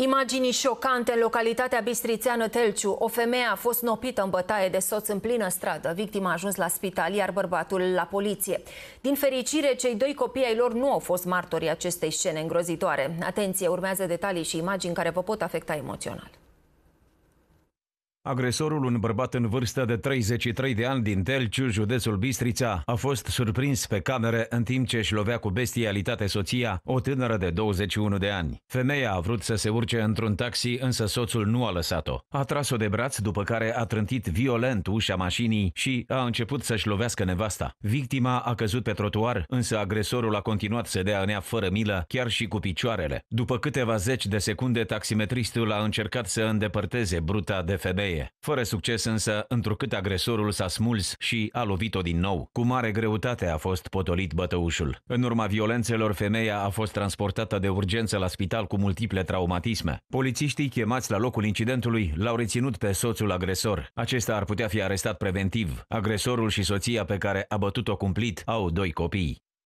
Imagini șocante în localitatea bistrițeană Telciu. O femeie a fost nopită în bătaie de soț în plină stradă. Victima a ajuns la spital, iar bărbatul la poliție. Din fericire, cei doi copii ai lor nu au fost martorii acestei scene îngrozitoare. Atenție, urmează detalii și imagini care vă pot afecta emoțional. Agresorul, un bărbat în vârstă de 33 de ani din Telciu, județul Bistrița, a fost surprins pe camere în timp ce își lovea cu bestialitate soția, o tânără de 21 de ani. Femeia a vrut să se urce într-un taxi, însă soțul nu a lăsat-o. A tras-o de braț, după care a trântit violent ușa mașinii și a început să-și lovească nevasta. Victima a căzut pe trotuar, însă agresorul a continuat să dea în ea fără milă, chiar și cu picioarele. După câteva zeci de secunde, taximetristul a încercat să îndepărteze bruta de femeie femeie. Fără succes însă, întrucât agresorul s-a smuls și a lovit-o din nou. Cu mare greutate a fost potolit bătăușul. În urma violențelor, femeia a fost transportată de urgență la spital cu multiple traumatisme. Polițiștii chemați la locul incidentului l-au reținut pe soțul agresor. Acesta ar putea fi arestat preventiv. Agresorul și soția pe care a bătut-o cumplit au doi copii.